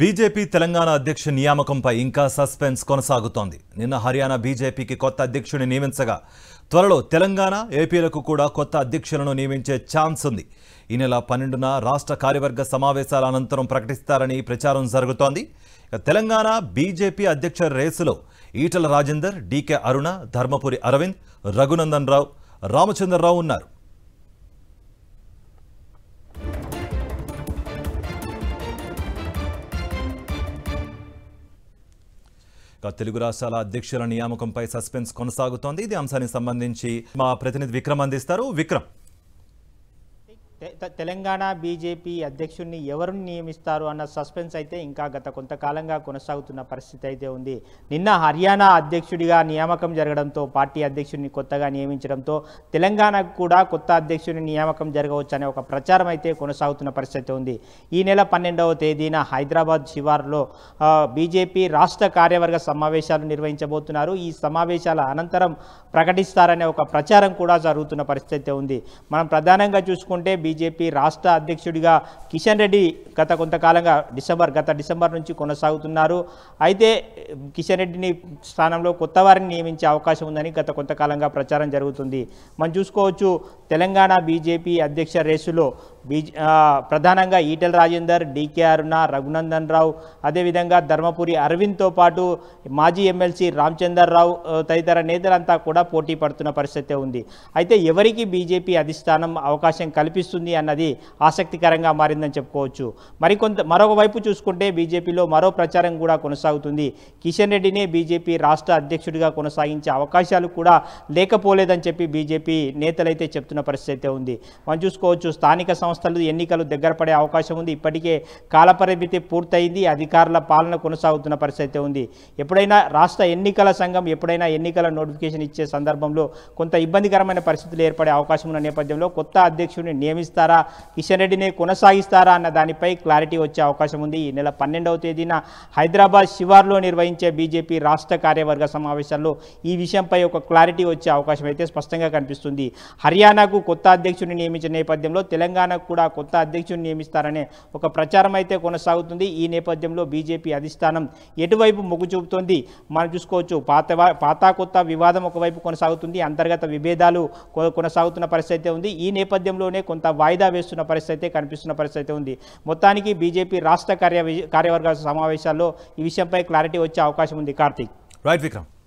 BJP Telangana అధ్యక్ష నియామకంపై ఇంకా suspense కొనసాగుతోంది నిన్న హర్యానా బీజేపీకి కొత్త అధ్యక్షుని నియమించగా త్వరలో తెలంగాణ ఏపీలకు కూడా కొత్త అధ్యక్షులను నియమించే ఛాన్స్ ఉంది ఈ నెల పన్నెండున రాష్ట్ర కార్యవర్గ సమావేశాల అనంతరం ప్రకటిస్తారని ప్రచారం జరుగుతోంది తెలంగాణ బీజేపీ అధ్యక్ష రేసులో ఈటల రాజేందర్ డీకే అరుణ ధర్మపురి అరవింద్ రఘునందన్ రావు రామచంద్రరావు ఉన్నారు తెలుగు రాష్ట్రాల అధ్యక్షుల నియామకంపై సస్పెన్స్ కొనసాగుతోంది ఇది అంశానికి సంబంధించి మా ప్రతినిధి విక్రమ్ అందిస్తారు విక్రమ్ తెలంగాణ బీజేపీ అధ్యక్షుడిని ఎవరు నియమిస్తారు అన్న సస్పెన్స్ అయితే ఇంకా గత కొంతకాలంగా కొనసాగుతున్న పరిస్థితి అయితే ఉంది నిన్న హర్యానా అధ్యక్షుడిగా నియామకం జరగడంతో పార్టీ అధ్యక్షుడిని కొత్తగా నియమించడంతో తెలంగాణకు కూడా కొత్త అధ్యక్షుడిని నియామకం జరగవచ్చు అనే ఒక ప్రచారం అయితే కొనసాగుతున్న పరిస్థితి ఉంది ఈ నెల పన్నెండవ తేదీన హైదరాబాద్ శివార్లో బీజేపీ రాష్ట్ర కార్యవర్గ సమావేశాలు నిర్వహించబోతున్నారు ఈ సమావేశాల అనంతరం ప్రకటిస్తారనే ఒక ప్రచారం కూడా జరుగుతున్న పరిస్థితి ఉంది మనం ప్రధానంగా చూసుకుంటే బీజేపీ రాష్ట్ర అధ్యక్షుడిగా కిషన్ రెడ్డి గత కొంతకాలంగా డిసెంబర్ గత డిసెంబర్ నుంచి కొనసాగుతున్నారు అయితే కిషన్ రెడ్డిని స్థానంలో కొత్త వారిని నియమించే అవకాశం ఉందని గత కొంతకాలంగా ప్రచారం జరుగుతుంది మనం చూసుకోవచ్చు తెలంగాణ బీజేపీ అధ్యక్ష రేసులో బీజే ప్రధానంగా ఈటెల్ రాజేందర్ డీకే అరుణ రఘునందన్ రావు అదేవిధంగా ధర్మపురి అరవింద్తో పాటు మాజీ ఎమ్మెల్సీ రావు తదితర నేతలంతా కూడా పోటీ పడుతున్న పరిస్థితి ఉంది అయితే ఎవరికి బీజేపీ అధిష్టానం అవకాశం కల్పిస్తుంది వస్తుంది అన్నది ఆసక్తికరంగా మారిందని చెప్పుకోవచ్చు మరికొంత మరొకవైపు చూసుకుంటే బీజేపీలో మరో ప్రచారం కూడా కొనసాగుతుంది కిషన్ రెడ్డినే బీజేపీ రాష్ట్ర అధ్యక్షుడిగా కొనసాగించే అవకాశాలు కూడా లేకపోలేదని చెప్పి బీజేపీ నేతలైతే చెప్తున్న పరిస్థితి అయితే ఉంది మనం చూసుకోవచ్చు స్థానిక సంస్థలు ఎన్నికలు దగ్గర పడే అవకాశం ఉంది ఇప్పటికే కాలపరిమితి పూర్తయింది అధికారుల పాలన కొనసాగుతున్న పరిస్థితి ఉంది ఎప్పుడైనా రాష్ట్ర ఎన్నికల సంఘం ఎప్పుడైనా ఎన్నికల నోటిఫికేషన్ ఇచ్చే సందర్భంలో కొంత ఇబ్బందికరమైన పరిస్థితులు ఏర్పడే అవకాశం ఉన్న నేపథ్యంలో కొత్త అధ్యక్షుడిని నియమిస్తారు విధిస్తారా కిషన్ రెడ్డిని కొనసాగిస్తారా అన్న దానిపై క్లారిటీ వచ్చే అవకాశం ఉంది ఈ నెల పన్నెండవ తేదీన హైదరాబాద్ శివార్లో నిర్వహించే బీజేపీ రాష్ట్ర కార్యవర్గ సమావేశాల్లో ఈ విషయంపై ఒక క్లారిటీ వచ్చే అవకాశం అయితే స్పష్టంగా కనిపిస్తుంది హర్యానాకు కొత్త అధ్యక్షుడిని నియమించిన నేపథ్యంలో తెలంగాణకు కూడా కొత్త అధ్యక్షుడిని నియమిస్తారనే ఒక ప్రచారం అయితే కొనసాగుతుంది ఈ నేపథ్యంలో బీజేపీ అధిష్టానం ఎటువైపు మొగ్గు చూపుతోంది మనం చూసుకోవచ్చు పాత పాత కొత్త వివాదం ఒకవైపు కొనసాగుతుంది అంతర్గత విభేదాలు కొనసాగుతున్న పరిస్థితి ఉంది ఈ నేపథ్యంలోనే కొంత వాయిదా వేస్తున్న పరిస్థితి కనిపిస్తున్న పరిస్థితి ఉంది మొత్తానికి బీజేపీ రాష్ట్ర కార్య కార్యవర్గ సమావేశాల్లో ఈ విషయంపై క్లారిటీ వచ్చే అవకాశం ఉంది కార్తీక్ రైట్ విక్రమ్